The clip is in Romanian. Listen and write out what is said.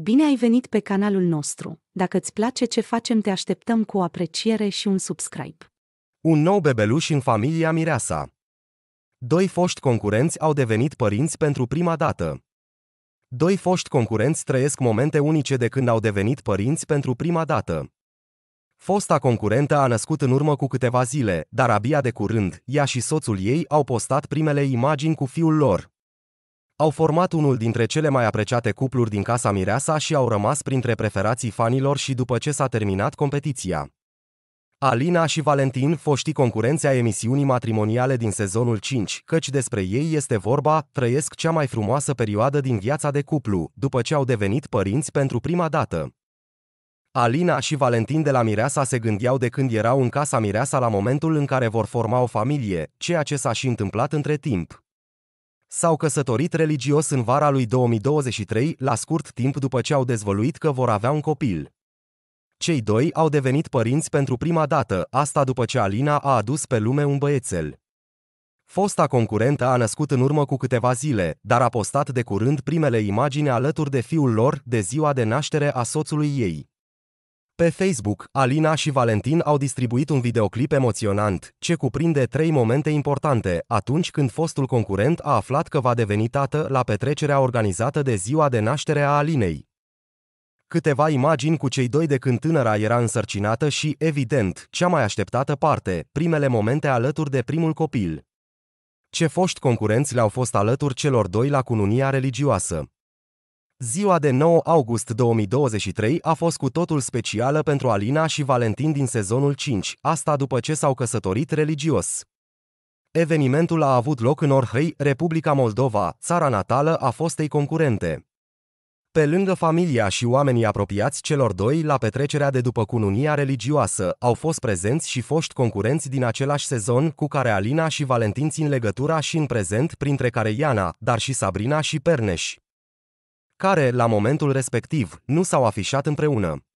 Bine ai venit pe canalul nostru. Dacă îți place ce facem, te așteptăm cu o apreciere și un subscribe. Un nou bebeluș în familia Mireasa. Doi foști concurenți au devenit părinți pentru prima dată. Doi foști concurenți trăiesc momente unice de când au devenit părinți pentru prima dată. Fosta concurentă a născut în urmă cu câteva zile, dar abia de curând, ea și soțul ei au postat primele imagini cu fiul lor au format unul dintre cele mai apreciate cupluri din Casa Mireasa și au rămas printre preferații fanilor și după ce s-a terminat competiția. Alina și Valentin, foștii concurenți ai emisiunii matrimoniale din sezonul 5, căci despre ei este vorba, trăiesc cea mai frumoasă perioadă din viața de cuplu, după ce au devenit părinți pentru prima dată. Alina și Valentin de la Mireasa se gândeau de când erau în casa Mireasa la momentul în care vor forma o familie, ceea ce s-a și întâmplat între timp s-au căsătorit religios în vara lui 2023, la scurt timp după ce au dezvăluit că vor avea un copil. Cei doi au devenit părinți pentru prima dată, asta după ce Alina a adus pe lume un băiețel. Fosta concurentă a născut în urmă cu câteva zile, dar a postat de curând primele imagini alături de fiul lor de ziua de naștere a soțului ei. Pe Facebook, Alina și Valentin au distribuit un videoclip emoționant, ce cuprinde trei momente importante, atunci când fostul concurent a aflat că va deveni tată la petrecerea organizată de ziua de naștere a Alinei câteva imagini cu cei doi de când tânăra era însărcinată și, evident, cea mai așteptată parte, primele momente alături de primul copil. Ce foști concurenți le-au fost alături celor doi la cununia religioasă. Ziua de 9 august 2023 a fost cu totul specială pentru Alina și Valentin din sezonul 5, asta după ce s-au căsătorit religios. Evenimentul a avut loc în Orhei, Republica Moldova, țara natală a fostei concurente. Pe lângă familia și oamenii apropiați celor doi la petrecerea de după cununia religioasă, au fost prezenți și foști concurenți din același sezon cu care Alina și Valentin țin legătura și în prezent, printre care Iana, dar și Sabrina și Perneș care, la momentul respectiv, nu s-au afișat împreună.